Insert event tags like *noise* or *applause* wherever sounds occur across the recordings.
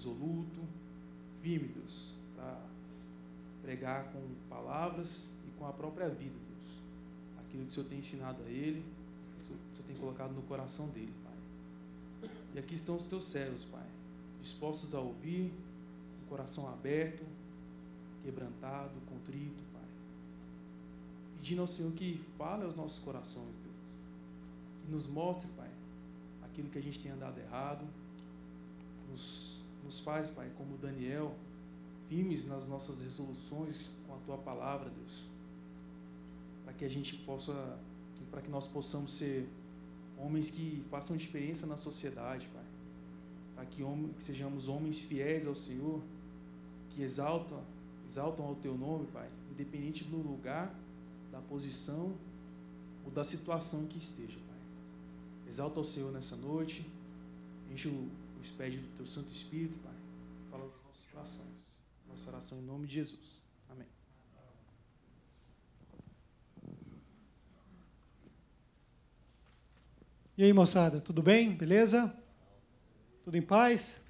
resoluto, firme, Deus, para pregar com palavras e com a própria vida, Deus. Aquilo que o Senhor tem ensinado a ele, que o Senhor tem colocado no coração dele, Pai. E aqui estão os teus servos, Pai, dispostos a ouvir, com o coração aberto, quebrantado, contrito, Pai. Pedindo ao Senhor que fale aos nossos corações, Deus. Que nos mostre, Pai, aquilo que a gente tem andado errado, nos nos faz, Pai, como Daniel, firmes nas nossas resoluções com a Tua palavra, Deus. Para que a gente possa, para que nós possamos ser homens que façam diferença na sociedade, Pai. Para que, que sejamos homens fiéis ao Senhor, que exaltam, exaltam ao Teu nome, Pai, independente do lugar, da posição ou da situação que esteja, Pai. Exalta o Senhor nessa noite, enche o nos pede do teu Santo Espírito, Pai. Fala nos nossos corações. Nossa oração em nome de Jesus. Amém. E aí, moçada, tudo bem? Beleza? Tudo em paz?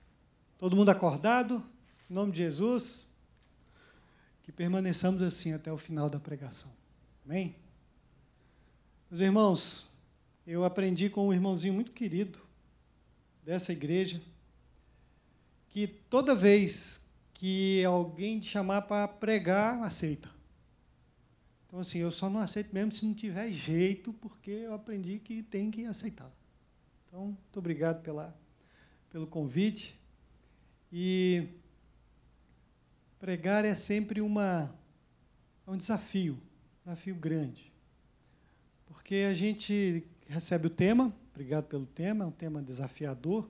Todo mundo acordado? Em nome de Jesus, que permaneçamos assim até o final da pregação. Amém? Meus irmãos, eu aprendi com um irmãozinho muito querido, dessa igreja, que toda vez que alguém te chamar para pregar, aceita. Então, assim, eu só não aceito mesmo se não tiver jeito, porque eu aprendi que tem que aceitar. Então, muito obrigado pela, pelo convite. E pregar é sempre uma, é um desafio, um desafio grande. Porque a gente recebe o tema, Obrigado pelo tema, é um tema desafiador.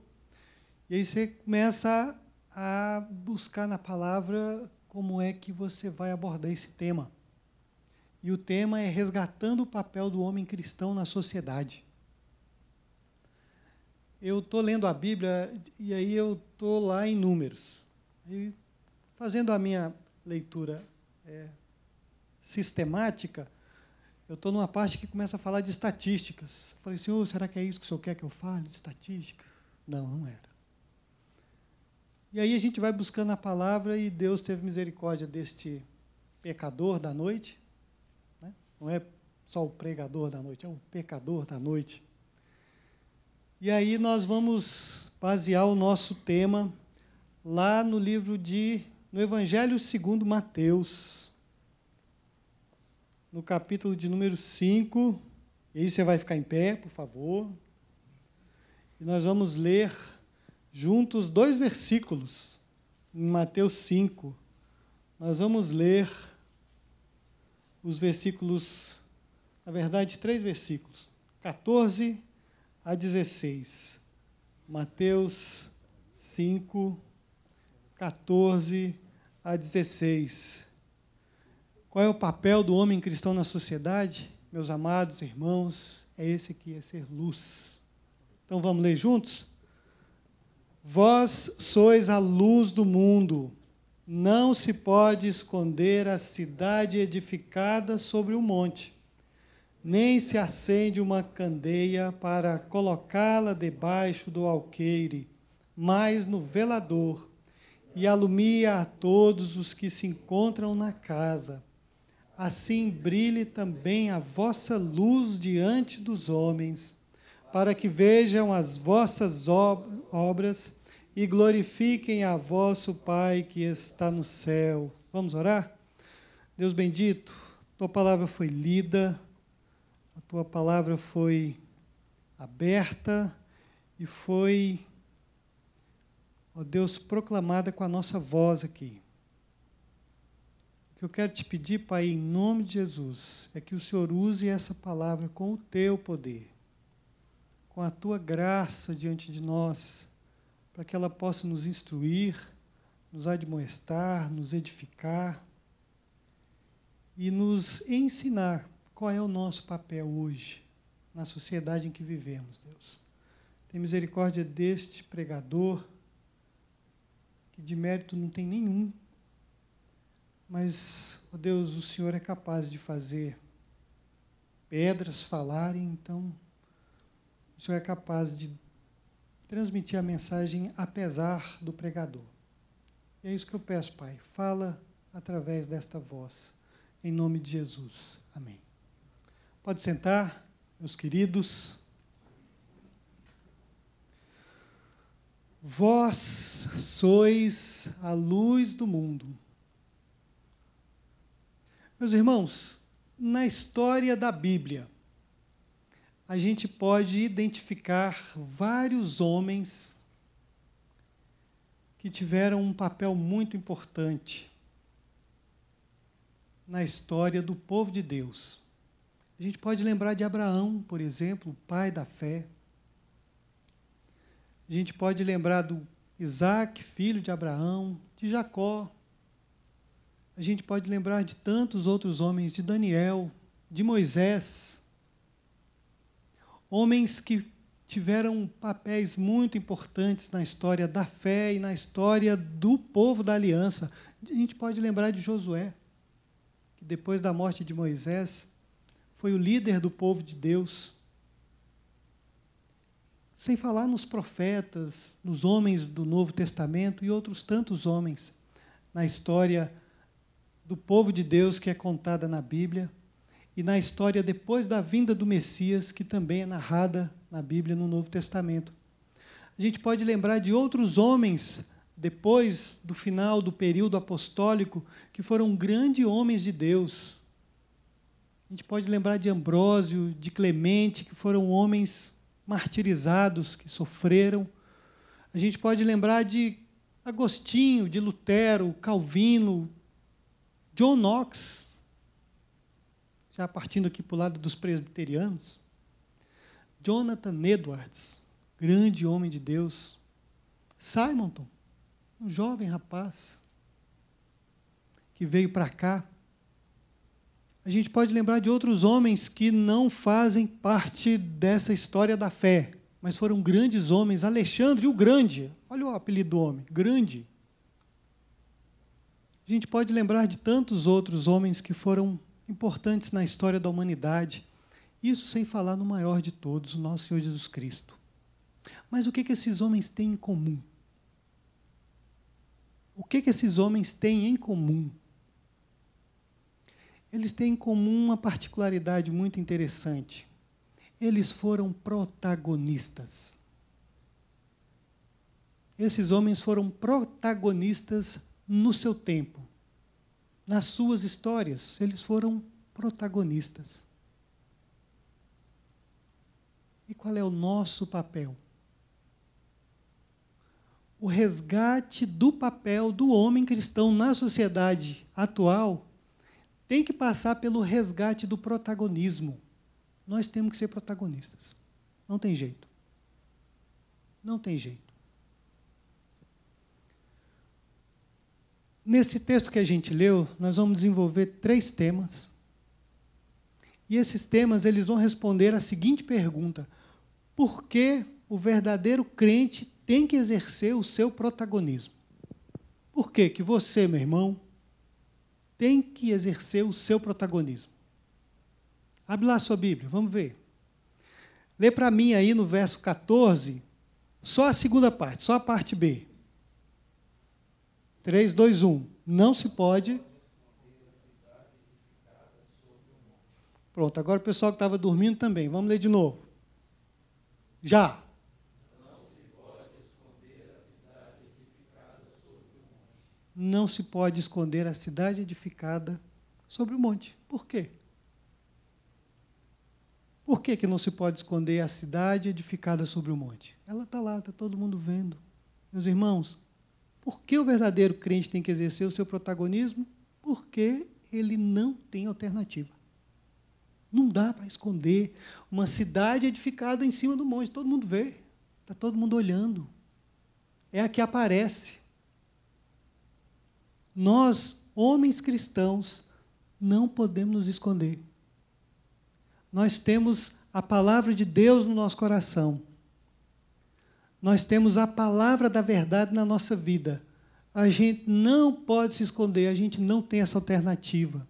E aí você começa a buscar na palavra como é que você vai abordar esse tema. E o tema é resgatando o papel do homem cristão na sociedade. Eu estou lendo a Bíblia e aí eu estou lá em números. E fazendo a minha leitura é, sistemática, eu estou numa parte que começa a falar de estatísticas. Falei, senhor, será que é isso que o senhor quer que eu fale, de estatística? Não, não era. E aí a gente vai buscando a palavra e Deus teve misericórdia deste pecador da noite. Né? Não é só o pregador da noite, é o pecador da noite. E aí nós vamos basear o nosso tema lá no livro de no Evangelho segundo Mateus no capítulo de número 5. E aí você vai ficar em pé, por favor. E nós vamos ler juntos dois versículos em Mateus 5. Nós vamos ler os versículos, na verdade, três versículos, 14 a 16. Mateus 5, 14 a 16. Qual é o papel do homem cristão na sociedade? Meus amados irmãos, é esse que é ser luz. Então vamos ler juntos? Vós sois a luz do mundo. Não se pode esconder a cidade edificada sobre o um monte, nem se acende uma candeia para colocá-la debaixo do alqueire, mas no velador, e alumia a todos os que se encontram na casa assim brilhe também a vossa luz diante dos homens, para que vejam as vossas obras e glorifiquem a vosso Pai que está no céu. Vamos orar? Deus bendito, tua palavra foi lida, a tua palavra foi aberta e foi, ó Deus, proclamada com a nossa voz aqui que eu quero te pedir, Pai, em nome de Jesus, é que o Senhor use essa palavra com o teu poder, com a tua graça diante de nós, para que ela possa nos instruir, nos admoestar, nos edificar e nos ensinar qual é o nosso papel hoje na sociedade em que vivemos, Deus. Tem misericórdia deste pregador que de mérito não tem nenhum, mas, oh Deus, o Senhor é capaz de fazer pedras falarem, então o Senhor é capaz de transmitir a mensagem apesar do pregador. E é isso que eu peço, Pai. Fala através desta voz. Em nome de Jesus. Amém. Pode sentar, meus queridos. Vós sois a luz do mundo. Meus irmãos, na história da Bíblia, a gente pode identificar vários homens que tiveram um papel muito importante na história do povo de Deus. A gente pode lembrar de Abraão, por exemplo, o pai da fé. A gente pode lembrar do Isaac, filho de Abraão, de Jacó, a gente pode lembrar de tantos outros homens, de Daniel, de Moisés, homens que tiveram papéis muito importantes na história da fé e na história do povo da aliança. A gente pode lembrar de Josué, que depois da morte de Moisés foi o líder do povo de Deus. Sem falar nos profetas, nos homens do Novo Testamento e outros tantos homens na história do povo de Deus que é contada na Bíblia e na história depois da vinda do Messias, que também é narrada na Bíblia no Novo Testamento. A gente pode lembrar de outros homens depois do final do período apostólico que foram grandes homens de Deus. A gente pode lembrar de Ambrósio, de Clemente, que foram homens martirizados, que sofreram. A gente pode lembrar de Agostinho, de Lutero, Calvino, John Knox, já partindo aqui para o lado dos presbiterianos, Jonathan Edwards, grande homem de Deus, Simonton, um jovem rapaz que veio para cá. A gente pode lembrar de outros homens que não fazem parte dessa história da fé, mas foram grandes homens. Alexandre o Grande, olha o apelido do homem, Grande. A gente pode lembrar de tantos outros homens que foram importantes na história da humanidade, isso sem falar no maior de todos, o nosso Senhor Jesus Cristo. Mas o que, que esses homens têm em comum? O que, que esses homens têm em comum? Eles têm em comum uma particularidade muito interessante. Eles foram protagonistas. Esses homens foram protagonistas no seu tempo, nas suas histórias, eles foram protagonistas. E qual é o nosso papel? O resgate do papel do homem cristão na sociedade atual tem que passar pelo resgate do protagonismo. Nós temos que ser protagonistas. Não tem jeito. Não tem jeito. Nesse texto que a gente leu, nós vamos desenvolver três temas. E esses temas eles vão responder a seguinte pergunta: por que o verdadeiro crente tem que exercer o seu protagonismo? Por que que você, meu irmão, tem que exercer o seu protagonismo? Abre lá a sua Bíblia, vamos ver. Lê para mim aí no verso 14, só a segunda parte, só a parte B. 3, 2, 1. Não se pode. Pronto, agora o pessoal que estava dormindo também. Vamos ler de novo. Já. Não se pode esconder a cidade edificada sobre o monte. Por quê? Por que, que não se pode esconder a cidade edificada sobre o monte? Ela está lá, está todo mundo vendo. Meus irmãos, por que o verdadeiro crente tem que exercer o seu protagonismo? Porque ele não tem alternativa. Não dá para esconder uma cidade edificada em cima do monte, todo mundo vê, está todo mundo olhando. É a que aparece. Nós, homens cristãos, não podemos nos esconder. Nós temos a palavra de Deus no nosso coração nós temos a palavra da verdade na nossa vida. A gente não pode se esconder, a gente não tem essa alternativa.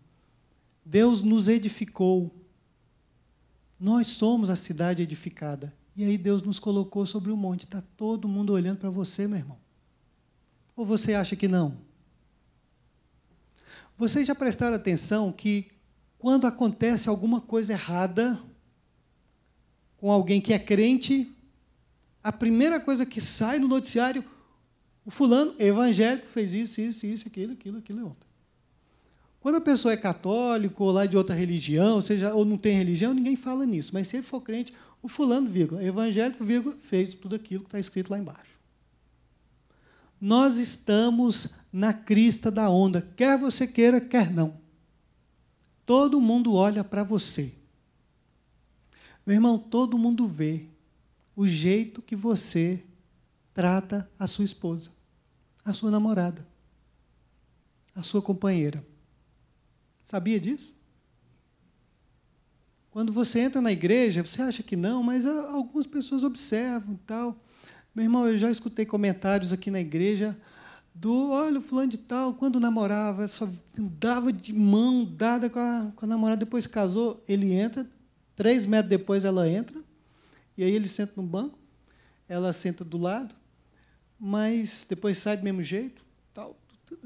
Deus nos edificou. Nós somos a cidade edificada. E aí Deus nos colocou sobre o um monte. Está todo mundo olhando para você, meu irmão. Ou você acha que não? Vocês já prestaram atenção que quando acontece alguma coisa errada com alguém que é crente, a primeira coisa que sai no noticiário, o fulano evangélico fez isso, isso, isso, aquilo, aquilo, aquilo ontem. Quando a pessoa é católico ou lá de outra religião, ou seja, ou não tem religião, ninguém fala nisso. Mas se ele for crente, o fulano, vírgula, evangélico, vírgula, fez tudo aquilo que está escrito lá embaixo. Nós estamos na crista da onda, quer você queira, quer não. Todo mundo olha para você. Meu irmão, todo mundo vê o jeito que você trata a sua esposa, a sua namorada, a sua companheira. Sabia disso? Quando você entra na igreja, você acha que não, mas algumas pessoas observam e tal. Meu irmão, eu já escutei comentários aqui na igreja do, olha, o fulano de tal, quando namorava, só dava de mão dada com a, com a namorada, depois casou, ele entra, três metros depois ela entra, e aí ele senta no banco, ela senta do lado, mas depois sai do mesmo jeito. Tal.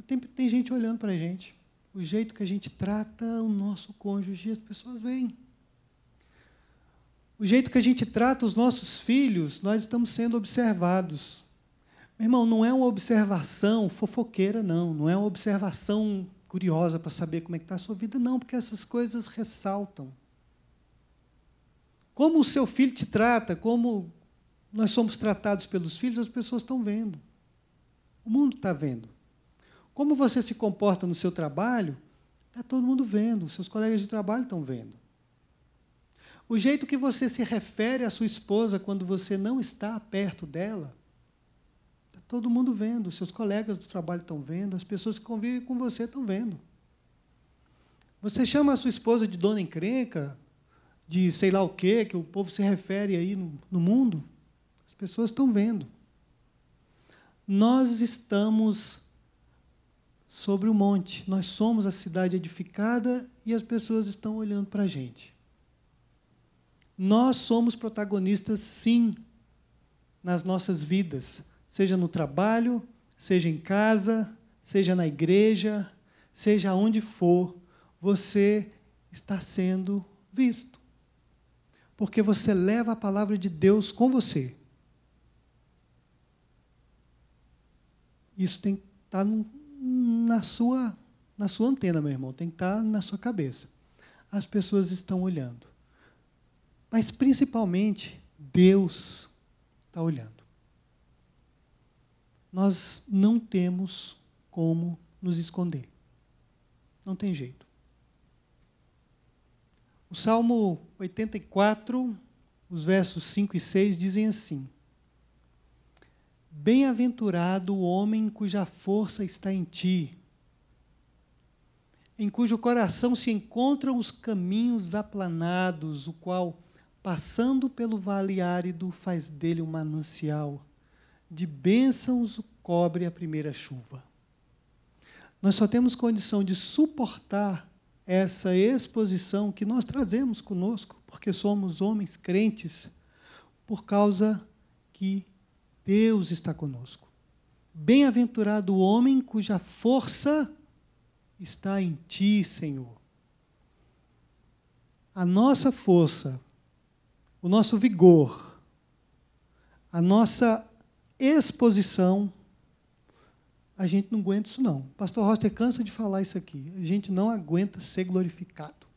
Tem, tem gente olhando para a gente. O jeito que a gente trata o nosso cônjuge, as pessoas veem. O jeito que a gente trata os nossos filhos, nós estamos sendo observados. Meu irmão, não é uma observação fofoqueira, não. Não é uma observação curiosa para saber como é que está a sua vida, não, porque essas coisas ressaltam. Como o seu filho te trata, como nós somos tratados pelos filhos, as pessoas estão vendo. O mundo está vendo. Como você se comporta no seu trabalho, está todo mundo vendo, seus colegas de trabalho estão vendo. O jeito que você se refere à sua esposa quando você não está perto dela, está todo mundo vendo, seus colegas do trabalho estão vendo, as pessoas que convivem com você estão vendo. Você chama a sua esposa de dona encrenca, de sei lá o que, que o povo se refere aí no, no mundo, as pessoas estão vendo. Nós estamos sobre o monte, nós somos a cidade edificada e as pessoas estão olhando para a gente. Nós somos protagonistas, sim, nas nossas vidas, seja no trabalho, seja em casa, seja na igreja, seja onde for, você está sendo visto. Porque você leva a palavra de Deus com você. Isso tem que estar tá na, sua, na sua antena, meu irmão, tem que estar tá na sua cabeça. As pessoas estão olhando. Mas principalmente, Deus está olhando. Nós não temos como nos esconder. Não tem jeito. O Salmo 84, os versos 5 e 6 dizem assim: Bem-aventurado o homem cuja força está em ti, em cujo coração se encontram os caminhos aplanados, o qual, passando pelo vale árido, faz dele um manancial, de bênçãos o cobre a primeira chuva. Nós só temos condição de suportar essa exposição que nós trazemos conosco, porque somos homens crentes, por causa que Deus está conosco. Bem-aventurado o homem cuja força está em ti, Senhor. A nossa força, o nosso vigor, a nossa exposição a gente não aguenta isso, não. Pastor Roster cansa de falar isso aqui. A gente não aguenta ser glorificado.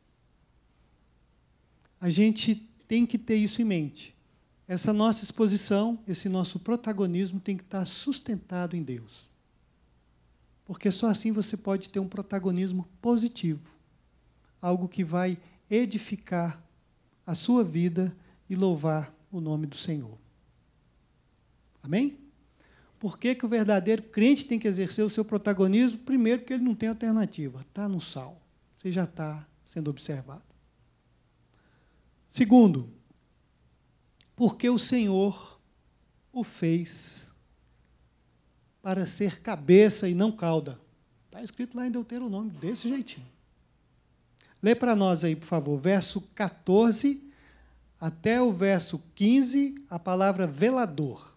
A gente tem que ter isso em mente. Essa nossa exposição, esse nosso protagonismo tem que estar sustentado em Deus. Porque só assim você pode ter um protagonismo positivo algo que vai edificar a sua vida e louvar o nome do Senhor. Amém? Por que, que o verdadeiro crente tem que exercer o seu protagonismo? Primeiro, que ele não tem alternativa. Está no sal. Você já está sendo observado. Segundo, porque o Senhor o fez para ser cabeça e não cauda. Está escrito lá em Deuteronômio, desse jeitinho. Lê para nós aí, por favor, verso 14 até o verso 15, a palavra velador.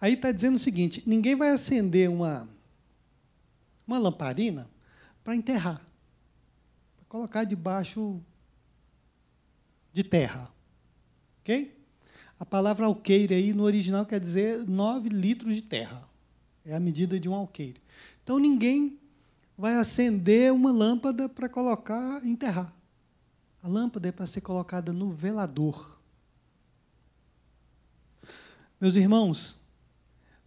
Aí está dizendo o seguinte: ninguém vai acender uma, uma lamparina para enterrar, para colocar debaixo de terra. Ok? A palavra alqueire aí no original quer dizer 9 litros de terra. É a medida de um alqueire. Então ninguém vai acender uma lâmpada para colocar, enterrar. A lâmpada é para ser colocada no velador. Meus irmãos,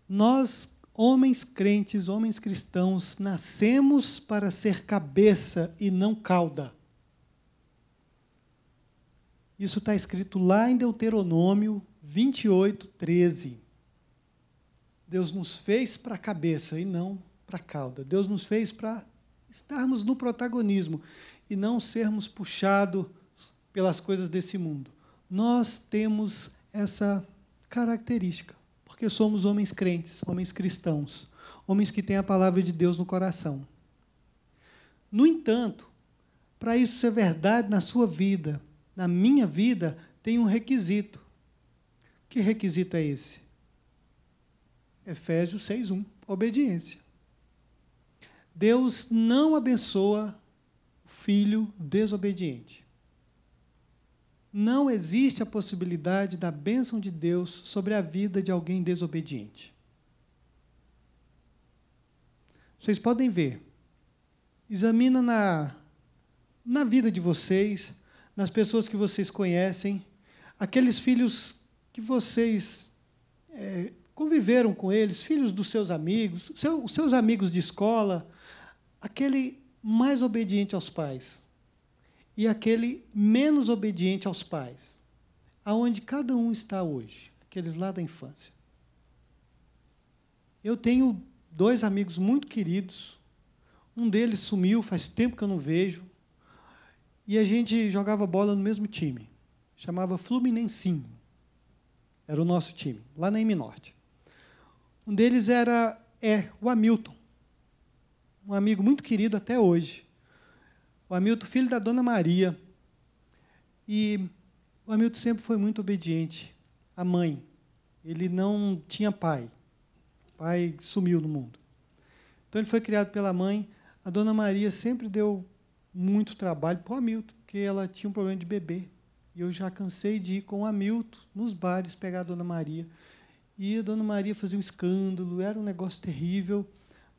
nós, homens crentes, homens cristãos, nascemos para ser cabeça e não cauda. Isso está escrito lá em Deuteronômio 28, 13. Deus nos fez para a cabeça e não para a cauda. Deus nos fez para estarmos no protagonismo e não sermos puxados pelas coisas desse mundo. Nós temos essa característica. Porque somos homens crentes, homens cristãos, homens que têm a palavra de Deus no coração. No entanto, para isso ser verdade na sua vida, na minha vida, tem um requisito. Que requisito é esse? Efésios 6:1, obediência. Deus não abençoa filho desobediente não existe a possibilidade da bênção de Deus sobre a vida de alguém desobediente. Vocês podem ver. Examina na, na vida de vocês, nas pessoas que vocês conhecem, aqueles filhos que vocês é, conviveram com eles, filhos dos seus amigos, seu, os seus amigos de escola, aquele mais obediente aos pais e aquele menos obediente aos pais, aonde cada um está hoje, aqueles lá da infância. Eu tenho dois amigos muito queridos, um deles sumiu, faz tempo que eu não vejo, e a gente jogava bola no mesmo time, chamava Fluminensinho, era o nosso time, lá na M Norte. Um deles era é o Hamilton, um amigo muito querido até hoje o Hamilton, filho da Dona Maria. E o Hamilton sempre foi muito obediente à mãe. Ele não tinha pai. O pai sumiu no mundo. Então ele foi criado pela mãe. A Dona Maria sempre deu muito trabalho para o Hamilton, porque ela tinha um problema de bebê. E eu já cansei de ir com o Hamilton nos bares pegar a Dona Maria. E a Dona Maria fazia um escândalo, era um negócio terrível.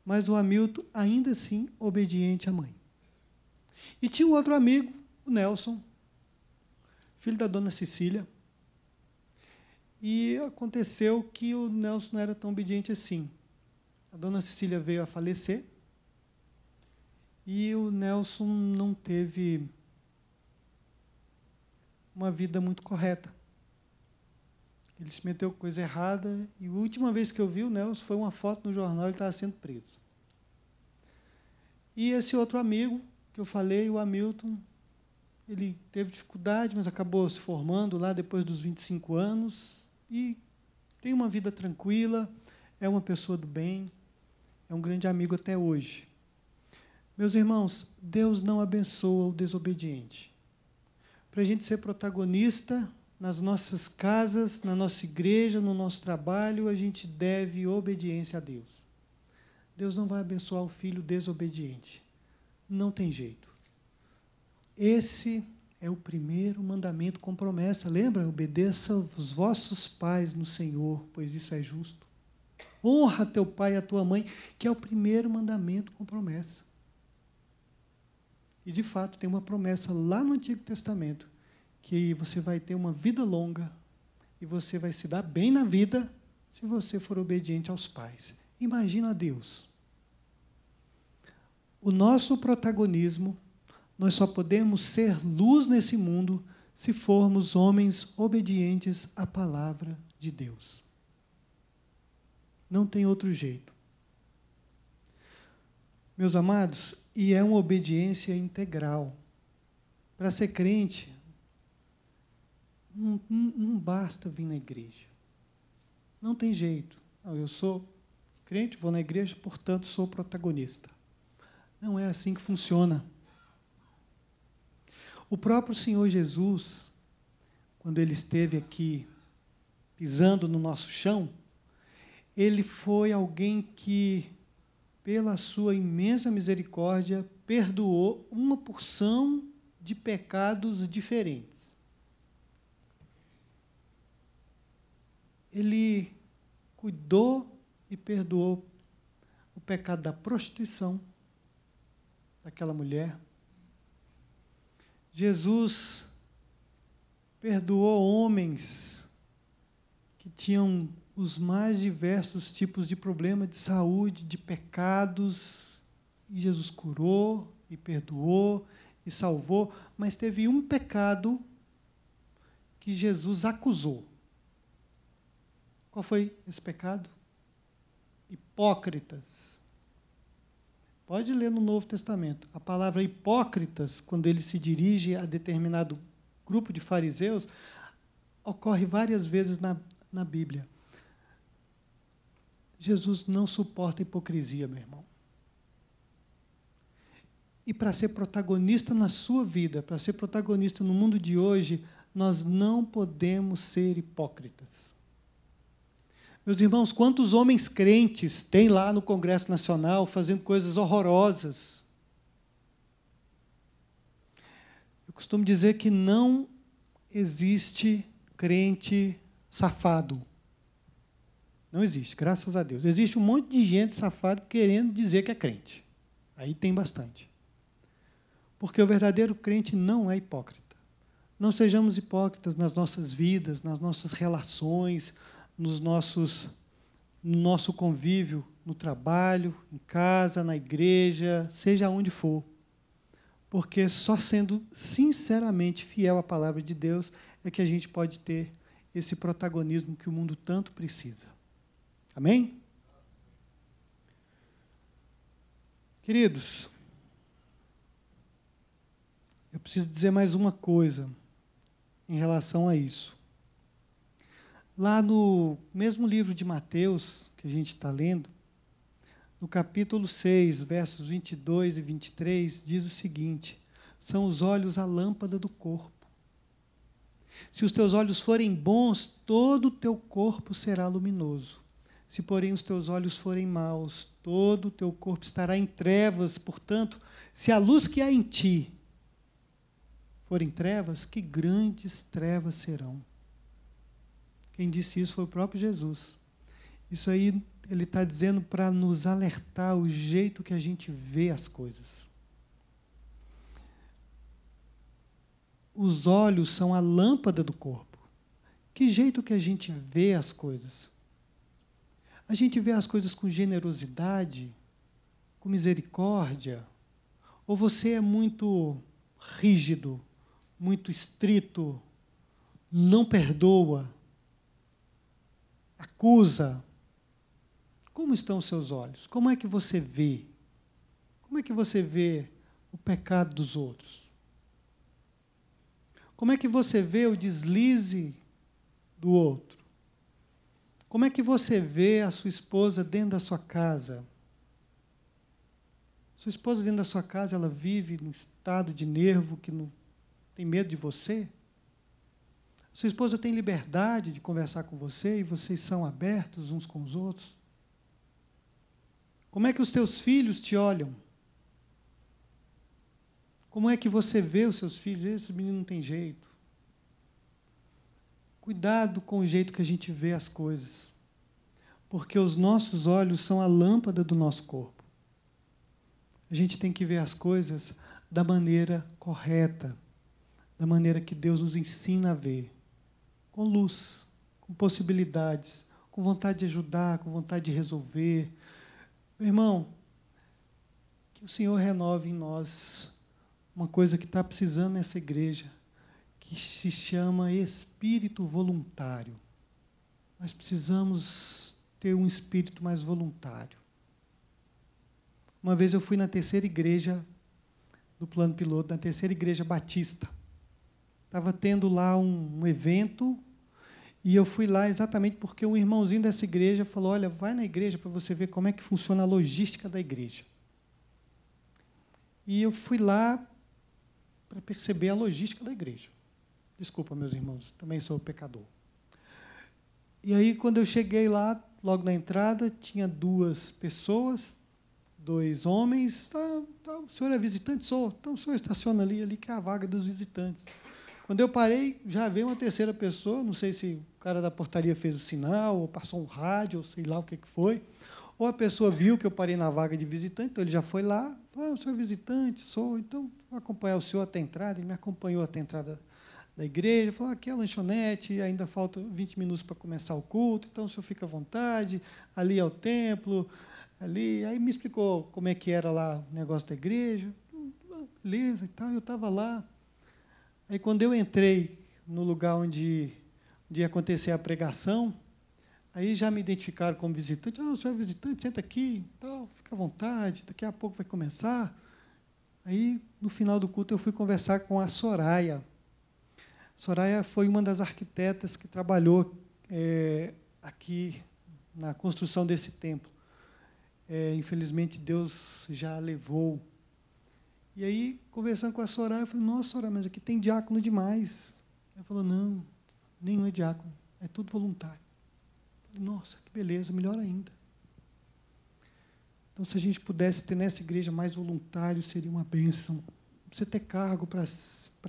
Mas o Hamilton, ainda assim, obediente à mãe. E tinha um outro amigo, o Nelson, filho da dona Cecília. E aconteceu que o Nelson não era tão obediente assim. A dona Cecília veio a falecer e o Nelson não teve uma vida muito correta. Ele se meteu com coisa errada e a última vez que eu vi o Nelson foi uma foto no jornal, ele estava sendo preso. E esse outro amigo que eu falei, o Hamilton, ele teve dificuldade, mas acabou se formando lá depois dos 25 anos e tem uma vida tranquila, é uma pessoa do bem, é um grande amigo até hoje. Meus irmãos, Deus não abençoa o desobediente. Para a gente ser protagonista nas nossas casas, na nossa igreja, no nosso trabalho, a gente deve obediência a Deus. Deus não vai abençoar o filho desobediente não tem jeito. Esse é o primeiro mandamento com promessa. Lembra? Obedeça os vossos pais no Senhor, pois isso é justo. Honra teu pai e a tua mãe, que é o primeiro mandamento com promessa. E de fato tem uma promessa lá no Antigo Testamento que você vai ter uma vida longa e você vai se dar bem na vida se você for obediente aos pais. Imagina Deus o nosso protagonismo, nós só podemos ser luz nesse mundo se formos homens obedientes à palavra de Deus. Não tem outro jeito. Meus amados, e é uma obediência integral. Para ser crente, não, não, não, basta vir na igreja. Não tem jeito. Não, eu sou crente, vou na igreja, portanto sou protagonista. Não é assim que funciona. O próprio Senhor Jesus, quando ele esteve aqui pisando no nosso chão, ele foi alguém que, pela sua imensa misericórdia, perdoou uma porção de pecados diferentes. Ele cuidou e perdoou o pecado da prostituição daquela mulher. Jesus perdoou homens que tinham os mais diversos tipos de problema de saúde, de pecados, e Jesus curou e perdoou e salvou, mas teve um pecado que Jesus acusou. Qual foi esse pecado? Hipócritas. Pode ler no Novo Testamento. A palavra hipócritas, quando ele se dirige a determinado grupo de fariseus, ocorre várias vezes na, na Bíblia. Jesus não suporta hipocrisia, meu irmão. E para ser protagonista na sua vida, para ser protagonista no mundo de hoje, nós não podemos ser hipócritas. Meus irmãos, quantos homens crentes tem lá no Congresso Nacional fazendo coisas horrorosas? Eu costumo dizer que não existe crente safado. Não existe, graças a Deus. Existe um monte de gente safada querendo dizer que é crente. Aí tem bastante. Porque o verdadeiro crente não é hipócrita. Não sejamos hipócritas nas nossas vidas, nas nossas relações, nos nossos, no nosso convívio, no trabalho, em casa, na igreja, seja onde for. Porque só sendo sinceramente fiel à palavra de Deus é que a gente pode ter esse protagonismo que o mundo tanto precisa. Amém? Queridos, eu preciso dizer mais uma coisa em relação a isso. Lá no mesmo livro de Mateus, que a gente está lendo, no capítulo 6, versos 22 e 23, diz o seguinte: São os olhos a lâmpada do corpo. Se os teus olhos forem bons, todo o teu corpo será luminoso. Se, porém, os teus olhos forem maus, todo o teu corpo estará em trevas. Portanto, se a luz que há em ti forem trevas, que grandes trevas serão. Quem disse isso foi o próprio Jesus. Isso aí ele está dizendo para nos alertar o jeito que a gente vê as coisas. Os olhos são a lâmpada do corpo. Que jeito que a gente vê as coisas? A gente vê as coisas com generosidade, com misericórdia? Ou você é muito rígido, muito estrito, não perdoa? acusa. Como estão os seus olhos? Como é que você vê? Como é que você vê o pecado dos outros? Como é que você vê o deslize do outro? Como é que você vê a sua esposa dentro da sua casa? Sua esposa dentro da sua casa, ela vive num estado de nervo que não tem medo de você? Sua esposa tem liberdade de conversar com você e vocês são abertos uns com os outros? Como é que os teus filhos te olham? Como é que você vê os seus filhos? Esse menino não tem jeito. Cuidado com o jeito que a gente vê as coisas. Porque os nossos olhos são a lâmpada do nosso corpo. A gente tem que ver as coisas da maneira correta, da maneira que Deus nos ensina a ver com luz, com possibilidades, com vontade de ajudar, com vontade de resolver. Meu irmão, que o Senhor renove em nós uma coisa que está precisando nessa igreja, que se chama espírito voluntário. Nós precisamos ter um espírito mais voluntário. Uma vez eu fui na terceira igreja do plano piloto, na terceira igreja batista. Estava tendo lá um, um evento e eu fui lá exatamente porque um irmãozinho dessa igreja falou: Olha, vai na igreja para você ver como é que funciona a logística da igreja. E eu fui lá para perceber a logística da igreja. Desculpa, meus irmãos, também sou pecador. E aí, quando eu cheguei lá, logo na entrada, tinha duas pessoas, dois homens. Ah, tá, o senhor é visitante? Sou. Então, o senhor estaciona ali, ali que é a vaga dos visitantes. Quando eu parei, já veio uma terceira pessoa, não sei se cara da portaria fez o sinal, ou passou um rádio, ou sei lá o que, que foi. Ou a pessoa viu que eu parei na vaga de visitante, então ele já foi lá, ah, o senhor é visitante, sou, então vou acompanhar o senhor até a entrada, ele me acompanhou até a entrada da igreja, falou, ah, aqui é a lanchonete, ainda falta 20 minutos para começar o culto, então o senhor fica à vontade, ali é o templo, ali, aí me explicou como é que era lá o negócio da igreja, ah, beleza e tal, eu estava lá. Aí quando eu entrei no lugar onde de acontecer a pregação, aí já me identificaram como visitante. Ah, oh, o senhor é visitante, senta aqui, tal, fica à vontade, daqui a pouco vai começar. Aí, no final do culto, eu fui conversar com a Soraya. Soraya foi uma das arquitetas que trabalhou é, aqui na construção desse templo. É, infelizmente, Deus já a levou. E aí, conversando com a Soraya, eu falei, nossa, Soraya, mas aqui tem diácono demais. Ela falou, não, nenhum é diácono, é tudo voluntário. Nossa, que beleza, melhor ainda. Então, se a gente pudesse ter nessa igreja mais voluntários, seria uma bênção. Não precisa ter cargo para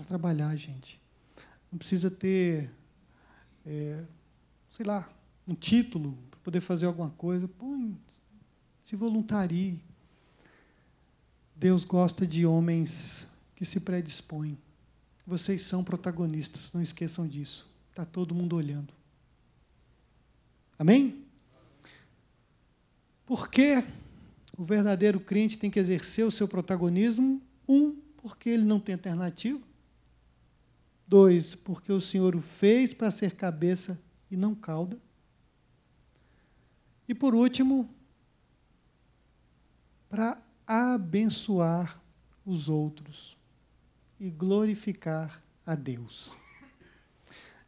trabalhar, gente. Não precisa ter, é, sei lá, um título para poder fazer alguma coisa. Põe, se voluntarie. Deus gosta de homens que se predispõem. Vocês são protagonistas, não esqueçam disso. Está todo mundo olhando. Amém? Porque o verdadeiro crente tem que exercer o seu protagonismo? Um, porque ele não tem alternativa. Dois, porque o Senhor o fez para ser cabeça e não cauda. E por último, para abençoar os outros e glorificar a Deus.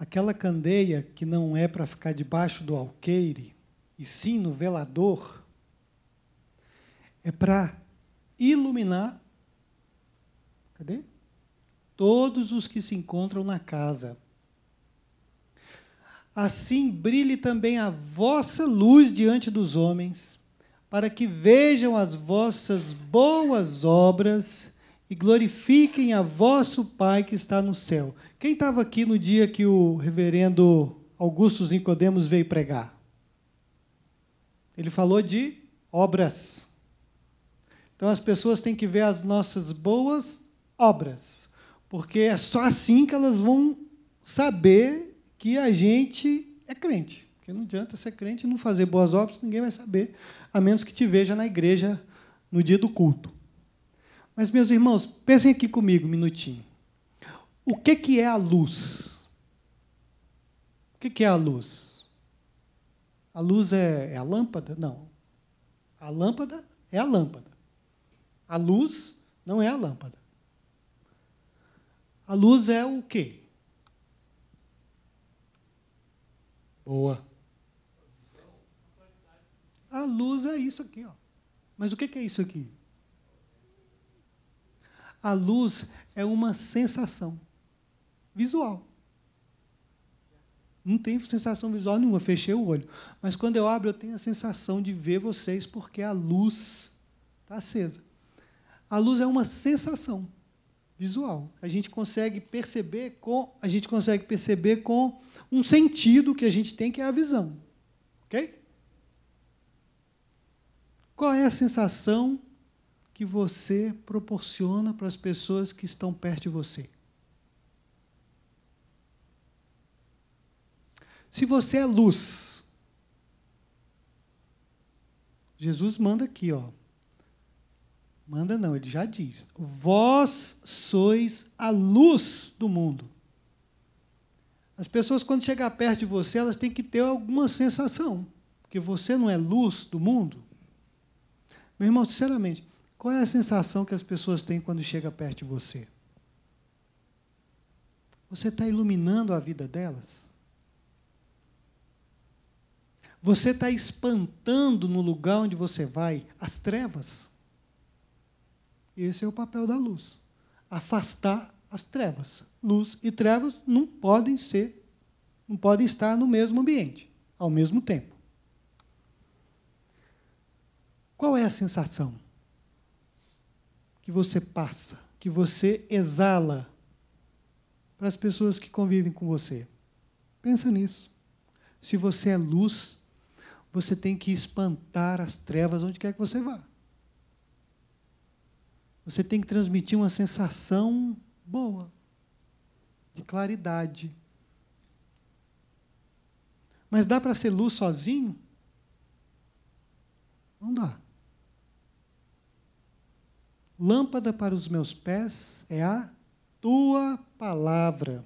Aquela candeia que não é para ficar debaixo do alqueire, e sim no velador, é para iluminar. Cadê? Todos os que se encontram na casa. Assim brilhe também a vossa luz diante dos homens, para que vejam as vossas boas obras e glorifiquem a vosso Pai que está no céu. Quem estava aqui no dia que o reverendo Augusto Nicodemos veio pregar? Ele falou de obras. Então as pessoas têm que ver as nossas boas obras, porque é só assim que elas vão saber que a gente é crente. Porque não adianta ser crente e não fazer boas obras, ninguém vai saber, a menos que te veja na igreja no dia do culto. Mas, meus irmãos, pensem aqui comigo um minutinho. O que, que é a luz? O que, que é a luz? A luz é, é a lâmpada? Não. A lâmpada é a lâmpada. A luz não é a lâmpada. A luz é o quê? Boa. A luz é isso aqui, ó. Mas o que é isso aqui? A luz é uma sensação visual. Não tem sensação visual nenhuma, fechei o olho. Mas quando eu abro, eu tenho a sensação de ver vocês, porque a luz está acesa. A luz é uma sensação visual. A gente consegue perceber com, a gente consegue perceber com um sentido que a gente tem, que é a visão. OK? Qual é a sensação que você proporciona para as pessoas que estão perto de você. Se você é luz, Jesus manda aqui, ó. Manda não, ele já diz: Vós sois a luz do mundo. As pessoas, quando chegar perto de você, elas têm que ter alguma sensação, porque você não é luz do mundo. Meu irmão, sinceramente, qual é a sensação que as pessoas têm quando chega perto de você? Você está iluminando a vida delas? Você está espantando no lugar onde você vai as trevas? Esse é o papel da luz: afastar as trevas. Luz e trevas não podem ser, não podem estar no mesmo ambiente, ao mesmo tempo. Qual é a sensação? que você passa, que você exala para as pessoas que convivem com você. Pensa nisso. Se você é luz, você tem que espantar as trevas onde quer que você vá. Você tem que transmitir uma sensação boa, de claridade. Mas dá para ser luz sozinho? Não dá. Lâmpada para os meus pés é a tua palavra.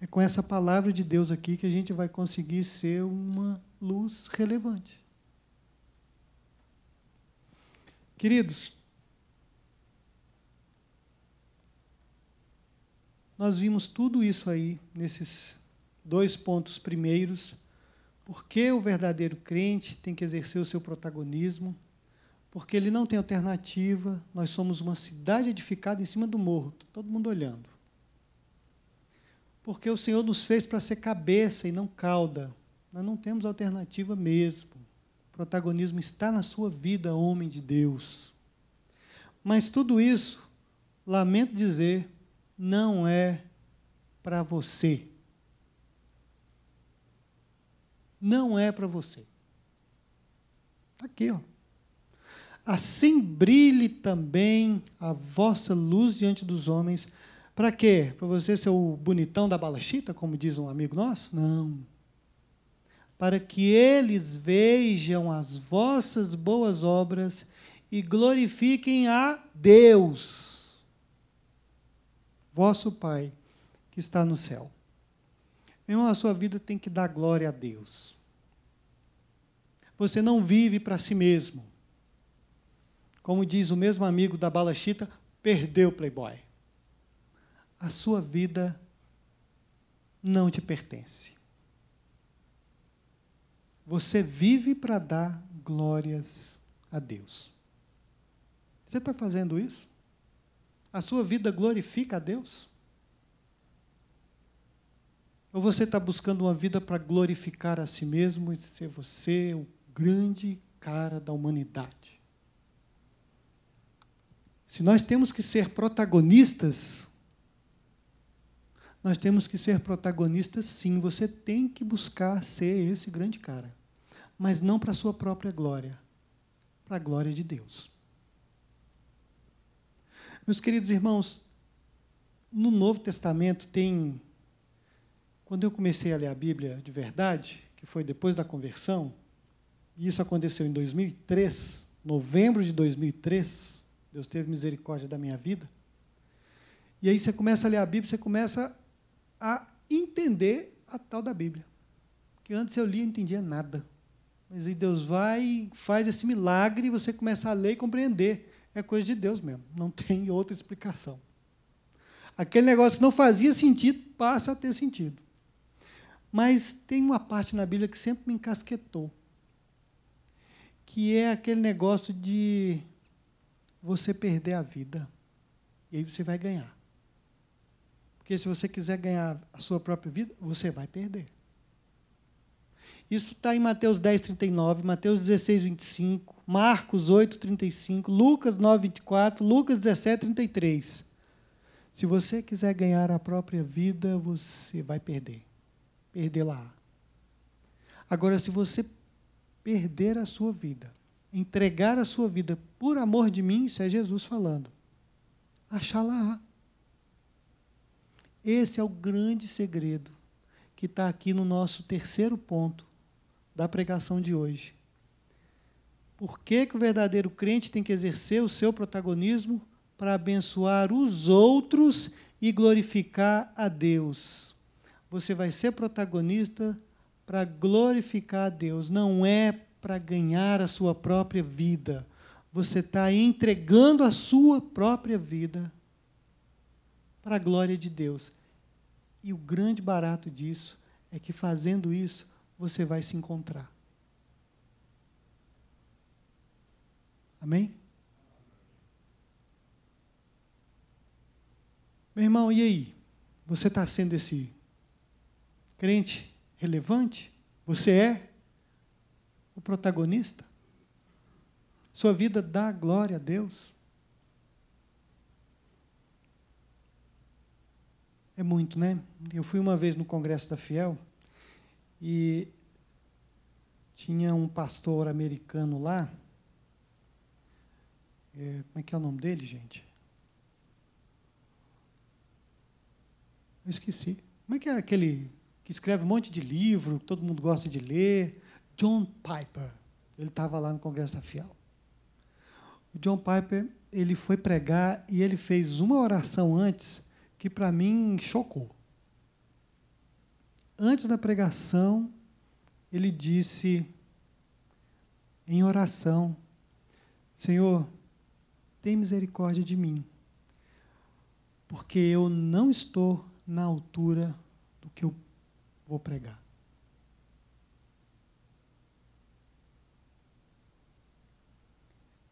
É com essa palavra de Deus aqui que a gente vai conseguir ser uma luz relevante. Queridos, nós vimos tudo isso aí nesses dois pontos primeiros. Por que o verdadeiro crente tem que exercer o seu protagonismo? porque ele não tem alternativa. Nós somos uma cidade edificada em cima do morro, todo mundo olhando. Porque o Senhor nos fez para ser cabeça e não cauda. Nós não temos alternativa mesmo. O protagonismo está na sua vida, homem de Deus. Mas tudo isso, lamento dizer, não é para você. Não é para você. Está aqui, ó assim brilhe também a vossa luz diante dos homens. Para quê? Para você ser o bonitão da balachita, como diz um amigo nosso? Não. Para que eles vejam as vossas boas obras e glorifiquem a Deus, vosso Pai, que está no céu. Meu irmão, a sua vida tem que dar glória a Deus. Você não vive para si mesmo como diz o mesmo amigo da Balachita, perdeu o Playboy. A sua vida não te pertence. Você vive para dar glórias a Deus. Você está fazendo isso? A sua vida glorifica a Deus? Ou você está buscando uma vida para glorificar a si mesmo e ser você o grande cara da humanidade? Se nós temos que ser protagonistas, nós temos que ser protagonistas sim. Você tem que buscar ser esse grande cara, mas não para a sua própria glória, para a glória de Deus. Meus queridos irmãos, no Novo Testamento tem. Quando eu comecei a ler a Bíblia de verdade, que foi depois da conversão, e isso aconteceu em 2003, novembro de 2003, Deus teve misericórdia da minha vida. E aí você começa a ler a Bíblia, você começa a entender a tal da Bíblia. Que antes eu lia e não entendia nada. Mas aí Deus vai e faz esse milagre e você começa a ler e compreender. É coisa de Deus mesmo, não *laughs* tem outra explicação. Aquele negócio que não fazia sentido passa a ter sentido. Mas tem uma parte na Bíblia que sempre me encasquetou, que é aquele negócio de você perder a vida. E aí você vai ganhar. Porque se você quiser ganhar a sua própria vida, você vai perder. Isso está em Mateus 10, 39, Mateus 16, 25, Marcos 8, 35, Lucas 9, 24, Lucas 17, 33. Se você quiser ganhar a própria vida, você vai perder. Perdê-la. Agora, se você perder a sua vida entregar a sua vida por amor de mim, isso é Jesus falando. lá. Esse é o grande segredo que está aqui no nosso terceiro ponto da pregação de hoje. Por que, que o verdadeiro crente tem que exercer o seu protagonismo para abençoar os outros e glorificar a Deus? Você vai ser protagonista para glorificar a Deus, não é para ganhar a sua própria vida. Você está entregando a sua própria vida para a glória de Deus. E o grande barato disso é que fazendo isso, você vai se encontrar. Amém? Meu irmão, e aí? Você está sendo esse crente relevante? Você é? o protagonista. Sua vida dá glória a Deus. É muito, né? Eu fui uma vez no Congresso da Fiel e tinha um pastor americano lá. É, como é que é o nome dele, gente? Eu esqueci. Como é que é aquele que escreve um monte de livro, que todo mundo gosta de ler? John Piper. Ele estava lá no Congresso da Fiel. O John Piper ele foi pregar e ele fez uma oração antes que para mim chocou. Antes da pregação, ele disse em oração: Senhor, tem misericórdia de mim, porque eu não estou na altura do que eu vou pregar.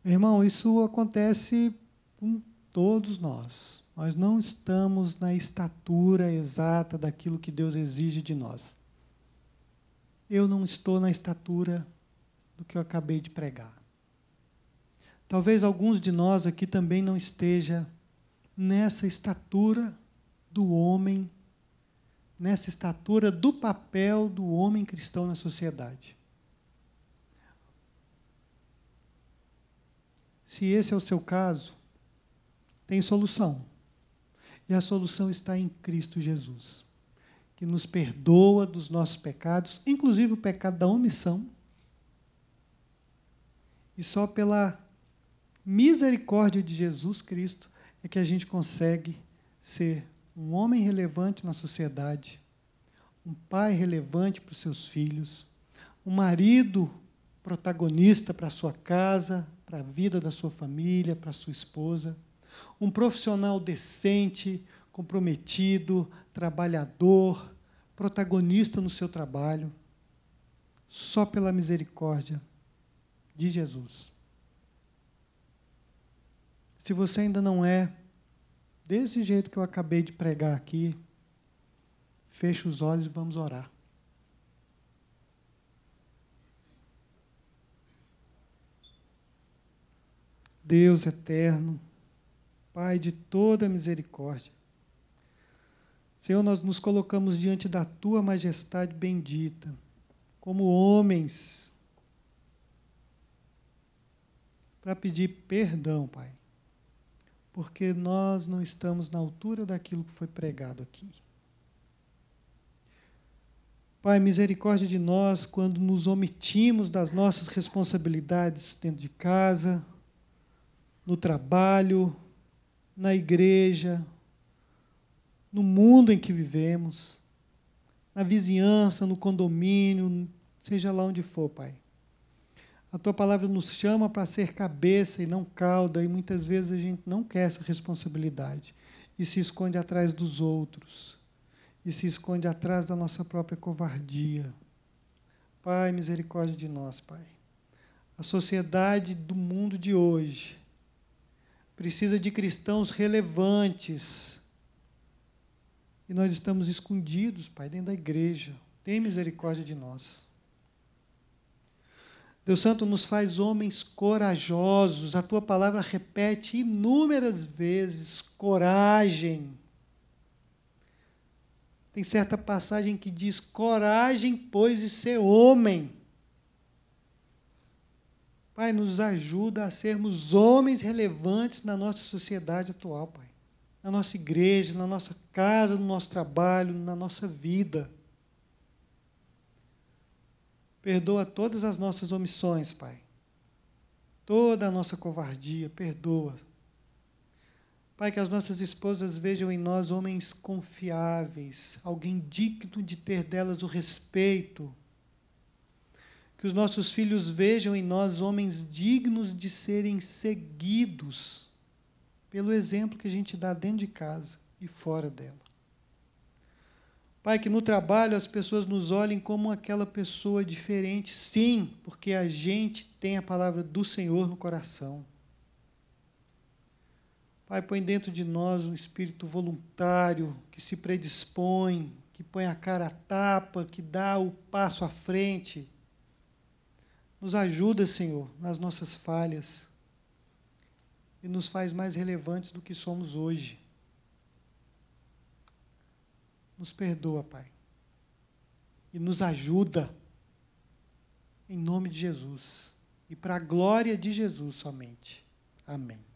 Meu irmão, isso acontece com todos nós. Nós não estamos na estatura exata daquilo que Deus exige de nós. Eu não estou na estatura do que eu acabei de pregar. Talvez alguns de nós aqui também não esteja nessa estatura do homem, nessa estatura do papel do homem cristão na sociedade. Se esse é o seu caso, tem solução. E a solução está em Cristo Jesus, que nos perdoa dos nossos pecados, inclusive o pecado da omissão. E só pela misericórdia de Jesus Cristo é que a gente consegue ser um homem relevante na sociedade, um pai relevante para os seus filhos, um marido protagonista para a sua casa, para a vida da sua família, para a sua esposa. Um profissional decente, comprometido, trabalhador, protagonista no seu trabalho, só pela misericórdia de Jesus. Se você ainda não é desse jeito que eu acabei de pregar aqui, feche os olhos e vamos orar. Deus eterno, Pai de toda misericórdia. Senhor, nós nos colocamos diante da tua majestade bendita, como homens, para pedir perdão, Pai, porque nós não estamos na altura daquilo que foi pregado aqui. Pai, misericórdia de nós quando nos omitimos das nossas responsabilidades dentro de casa, no trabalho, na igreja, no mundo em que vivemos, na vizinhança, no condomínio, seja lá onde for, Pai. A tua palavra nos chama para ser cabeça e não cauda, e muitas vezes a gente não quer essa responsabilidade e se esconde atrás dos outros, e se esconde atrás da nossa própria covardia. Pai, misericórdia de nós, Pai. A sociedade do mundo de hoje precisa de cristãos relevantes. E nós estamos escondidos, Pai, dentro da igreja. Tem misericórdia de nós. Deus Santo nos faz homens corajosos. A tua palavra repete inúmeras vezes: coragem. Tem certa passagem que diz: coragem, pois, e ser homem. Pai, nos ajuda a sermos homens relevantes na nossa sociedade atual, Pai. Na nossa igreja, na nossa casa, no nosso trabalho, na nossa vida. Perdoa todas as nossas omissões, Pai. Toda a nossa covardia, perdoa. Pai, que as nossas esposas vejam em nós homens confiáveis, alguém digno de ter delas o respeito, que os nossos filhos vejam em nós homens dignos de serem seguidos pelo exemplo que a gente dá dentro de casa e fora dela. Pai, que no trabalho as pessoas nos olhem como aquela pessoa diferente, sim, porque a gente tem a palavra do Senhor no coração. Pai, põe dentro de nós um espírito voluntário que se predispõe, que põe a cara a tapa, que dá o passo à frente nos ajuda, Senhor, nas nossas falhas e nos faz mais relevantes do que somos hoje. Nos perdoa, Pai, e nos ajuda, em nome de Jesus, e para a glória de Jesus somente. Amém.